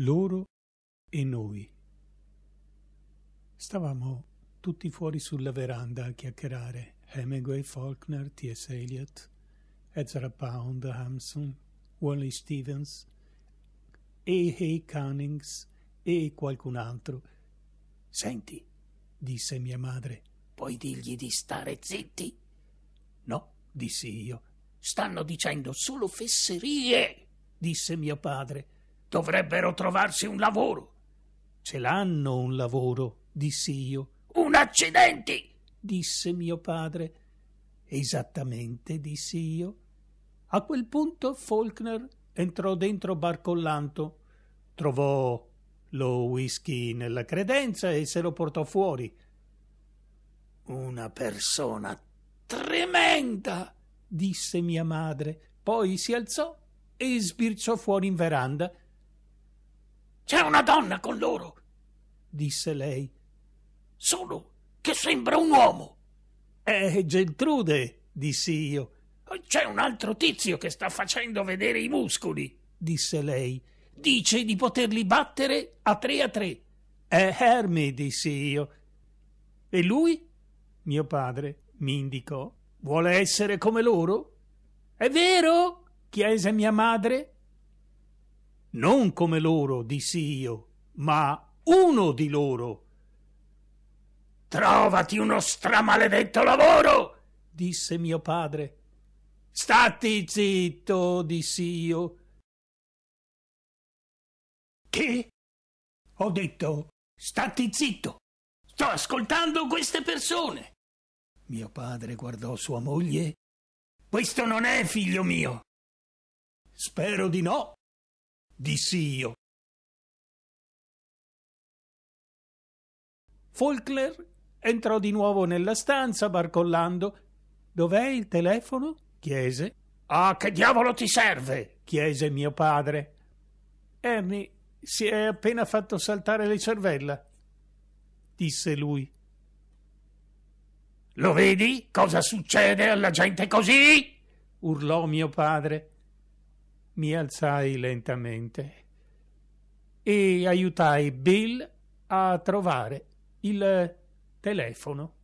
loro e noi. Stavamo tutti fuori sulla veranda a chiacchierare, Hemingway, Faulkner, T.S. Eliot, Ezra Pound, Hampson, Wally Stevens, E. Hay Cunnings e qualcun altro. Senti, disse mia madre, puoi dirgli di stare zitti? No, dissi io. Stanno dicendo solo fesserie, disse mio padre Dovrebbero trovarsi un lavoro. Ce l'hanno un lavoro, dissi io. Un accidenti! disse mio padre. Esattamente, dissi io. A quel punto Faulkner entrò dentro barcollanto, trovò lo whisky nella credenza e se lo portò fuori. Una persona tremenda, disse mia madre. Poi si alzò e sbirciò fuori in veranda c'è una donna con loro, disse lei. Solo che sembra un uomo. È Geltrude, dissi io. C'è un altro tizio che sta facendo vedere i muscoli, disse lei. Dice di poterli battere a tre a tre. È Hermy, dissi io. E lui? Mio padre mi indicò. Vuole essere come loro? È vero? chiese mia madre non come loro, dissi io, ma uno di loro. Trovati uno stramaledetto lavoro, disse mio padre. Stati zitto, dissi io. Che? Ho detto, stati zitto. Sto ascoltando queste persone. Mio padre guardò sua moglie. Questo non è figlio mio. Spero di no, dissi io. Folkler entrò di nuovo nella stanza barcollando. Dov'è il telefono? chiese. Ah, che diavolo ti serve? chiese mio padre. Ernie si è appena fatto saltare le cervella, disse lui. Lo vedi cosa succede alla gente così? urlò mio padre mi alzai lentamente e aiutai Bill a trovare il telefono.